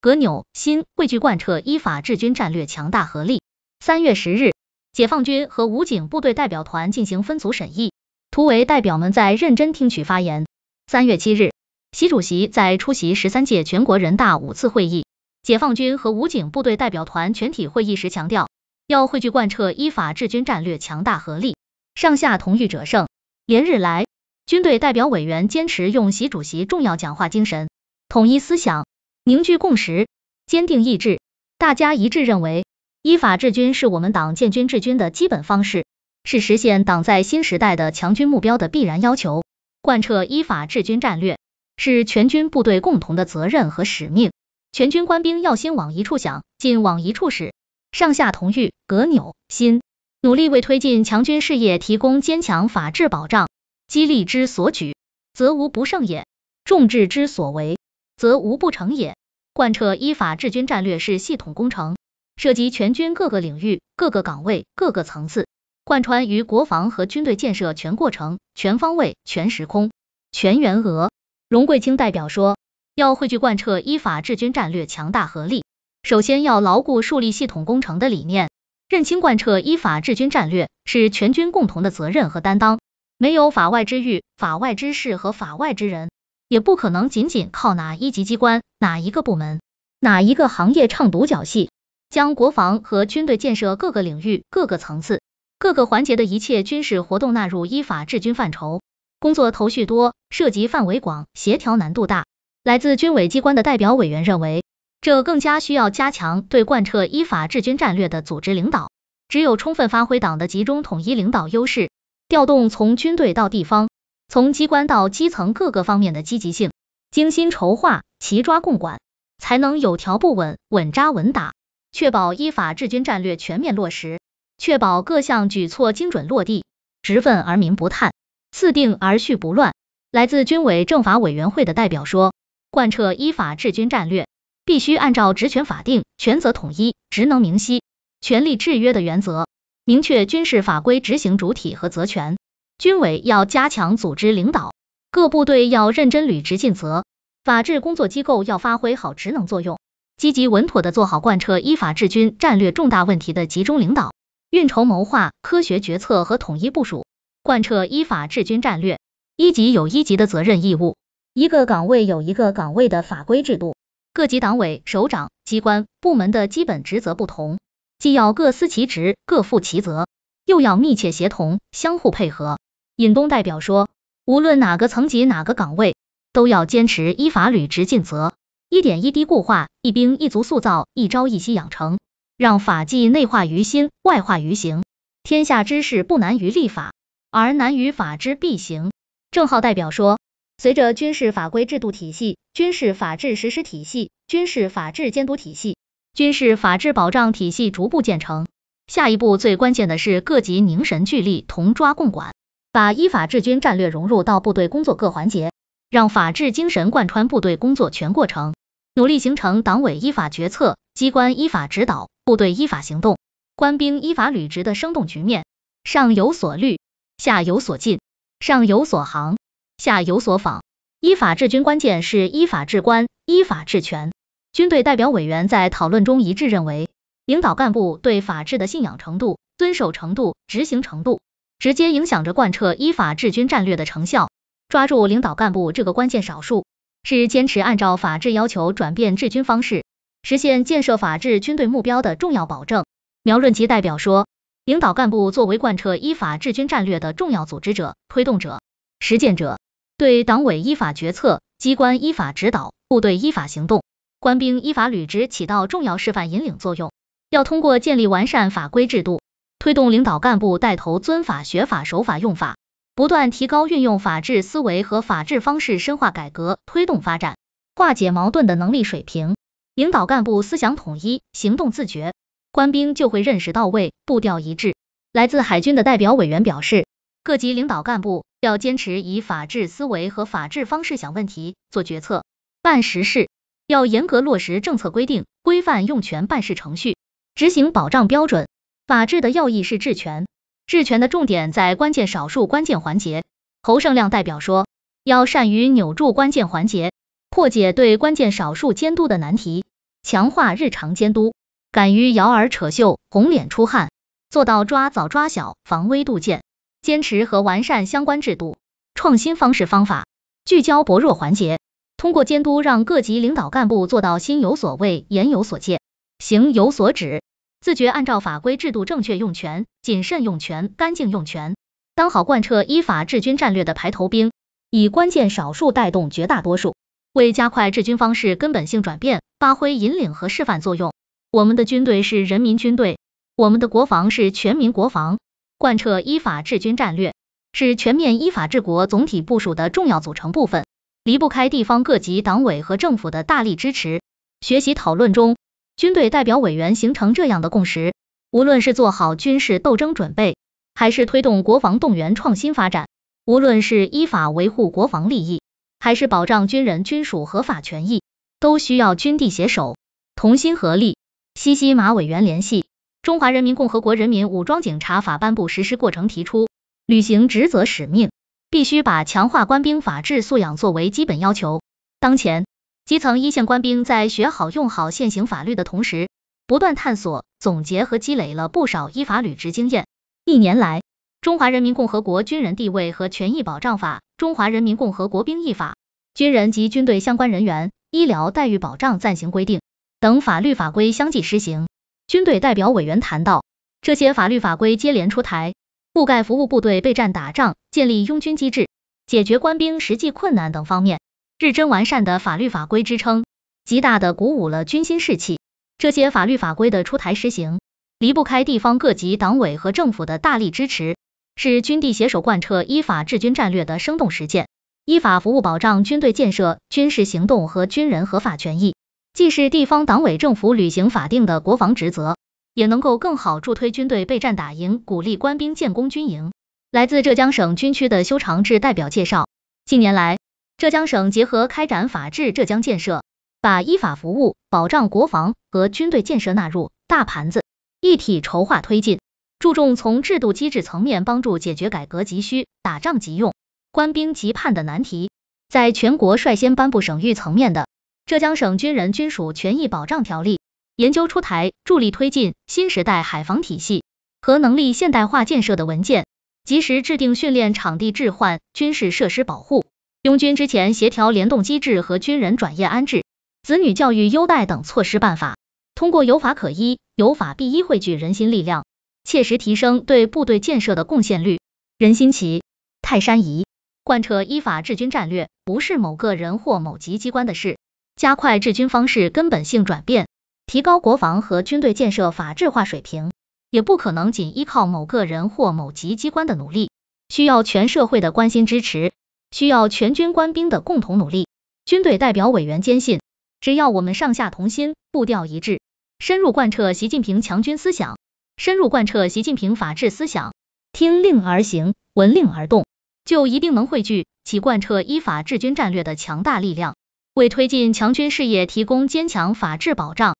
葛纽新汇聚贯彻依法治军战略强大合力。三月十日，解放军和武警部队代表团进行分组审议，图为代表们在认真听取发言。三月七日，习主席在出席十三届全国人大五次会议解放军和武警部队代表团全体会议时强调，要汇聚贯彻依法治军战略强大合力，上下同欲者胜。连日来，军队代表委员坚持用习主席重要讲话精神统一思想。凝聚共识，坚定意志，大家一致认为，依法治军是我们党建军治军的基本方式，是实现党在新时代的强军目标的必然要求。贯彻依法治军战略，是全军部队共同的责任和使命。全军官兵要心往一处想，劲往一处使，上下同欲，革扭心，努力为推进强军事业提供坚强法治保障。激励之所举，则无不胜也；众志之所为，则无不成也。贯彻依法治军战略是系统工程，涉及全军各个领域、各个岗位、各个层次，贯穿于国防和军队建设全过程、全方位、全时空、全员额。荣桂清代表说，要汇聚贯彻依法治军战略强大合力，首先要牢固树立系统工程的理念，认清贯彻依法治军战略是全军共同的责任和担当，没有法外之欲、法外之事和法外之人。也不可能仅仅靠哪一级机关、哪一个部门、哪一个行业唱独角戏，将国防和军队建设各个领域、各个层次、各个环节的一切军事活动纳入依法治军范畴。工作头绪多，涉及范围广，协调难度大。来自军委机关的代表委员认为，这更加需要加强对贯彻依法治军战略的组织领导。只有充分发挥党的集中统一领导优势，调动从军队到地方。从机关到基层各个方面的积极性，精心筹划，齐抓共管，才能有条不紊、稳扎稳打，确保依法治军战略全面落实，确保各项举措精准落地。直分而民不叹，自定而序不乱。来自军委政法委员会的代表说，贯彻依法治军战略，必须按照职权法定、权责统一、职能明晰、权力制约的原则，明确军事法规执行主体和责权。军委要加强组织领导，各部队要认真履职尽责，法治工作机构要发挥好职能作用，积极稳妥的做好贯彻依法治军战略重大问题的集中领导、运筹谋划、科学决策和统一部署。贯彻依法治军战略，一级有一级的责任义务，一个岗位有一个岗位的法规制度。各级党委、首长、机关部门的基本职责不同，既要各司其职、各负其责，又要密切协同、相互配合。尹东代表说，无论哪个层级、哪个岗位，都要坚持依法履职尽责，一点一滴固化，一兵一卒塑造，一朝一夕养成，让法纪内化于心、外化于行。天下之事不难于立法，而难于法之必行。郑浩代表说，随着军事法规制度体系、军事法治实施体系、军事法治监督体系、军事法治保障体系逐步建成，下一步最关键的是各级凝神聚力，同抓共管。把依法治军战略融入到部队工作各环节，让法治精神贯穿部队工作全过程，努力形成党委依法决策、机关依法指导、部队依法行动、官兵依法履职的生动局面。上有所律，下有所进；上有所行，下有所仿。依法治军关键是依法治官、依法治权。军队代表委员在讨论中一致认为，领导干部对法治的信仰程度、遵守程度、执行程度。直接影响着贯彻依法治军战略的成效。抓住领导干部这个关键少数，是坚持按照法治要求转变治军方式，实现建设法治军队目标的重要保证。苗润吉代表说，领导干部作为贯彻依法治军战略的重要组织者、推动者、实践者，对党委依法决策、机关依法指导、部队依法行动、官兵依法履职起到重要示范引领作用。要通过建立完善法规制度。推动领导干部带头尊法学法守法用法，不断提高运用法治思维和法治方式深化改革、推动发展、化解矛盾的能力水平，领导干部思想统一、行动自觉，官兵就会认识到位、步调一致。来自海军的代表委员表示，各级领导干部要坚持以法治思维和法治方式想问题、做决策、办实事，要严格落实政策规定，规范用权办事程序，执行保障标准。法治的要义是治权，治权的重点在关键少数、关键环节。侯胜亮代表说，要善于扭住关键环节，破解对关键少数监督的难题，强化日常监督，敢于咬耳扯袖、红脸出汗，做到抓早抓小、防微杜渐，坚持和完善相关制度，创新方式方法，聚焦薄弱环节，通过监督让各级领导干部做到心有所畏、言有所戒、行有所止。自觉按照法规制度正确用权、谨慎用权、干净用权，当好贯彻依法治军战略的排头兵，以关键少数带动绝大多数，为加快治军方式根本性转变发挥引领和示范作用。我们的军队是人民军队，我们的国防是全民国防。贯彻依法治军战略是全面依法治国总体部署的重要组成部分，离不开地方各级党委和政府的大力支持。学习讨论中。军队代表委员形成这样的共识：无论是做好军事斗争准备，还是推动国防动员创新发展；无论是依法维护国防利益，还是保障军人军属合法权益，都需要军地携手，同心合力。西西马委员联系《中华人民共和国人民武装警察法》颁布实施过程提出，履行职责使命，必须把强化官兵法治素养作为基本要求。当前，基层一线官兵在学好用好现行法律的同时，不断探索、总结和积累了不少依法履职经验。一年来，《中华人民共和国军人地位和权益保障法》《中华人民共和国兵役法》《军人及军队相关人员医疗待遇保障暂行规定》等法律法规相继施行。军队代表委员谈到，这些法律法规接连出台，覆盖服务部队备战打仗、建立拥军机制、解决官兵实际困难等方面。日臻完善的法律法规支撑，极大的鼓舞了军心士气。这些法律法规的出台实行，离不开地方各级党委和政府的大力支持，是军地携手贯彻依法治军战略的生动实践，依法服务保障军队建设、军事行动和军人合法权益，既是地方党委政府履行法定的国防职责，也能够更好助推军队备战打赢，鼓励官兵建功军营。来自浙江省军区的修长志代表介绍，近年来。浙江省结合开展法治浙江建设，把依法服务保障国防和军队建设纳入大盘子，一体筹划推进，注重从制度机制层面帮助解决改革急需、打仗急用、官兵急盼的难题。在全国率先颁布省域层面的《浙江省军人军属权益保障条例》，研究出台助力推进新时代海防体系和能力现代化建设的文件，及时制定训练场地置换、军事设施保护。拥军之前，协调联动机制和军人转业安置、子女教育优待等措施办法，通过有法可依、有法必依，汇聚人心力量，切实提升对部队建设的贡献率。人心齐，泰山移。贯彻依法治军战略，不是某个人或某级机关的事。加快治军方式根本性转变，提高国防和军队建设法治化水平，也不可能仅依靠某个人或某级机关的努力，需要全社会的关心支持。需要全军官兵的共同努力。军队代表委员坚信，只要我们上下同心、步调一致，深入贯彻习近平强军思想，深入贯彻习近平法治思想，听令而行、闻令而动，就一定能汇聚起贯彻依法治军战略的强大力量，为推进强军事业提供坚强法治保障。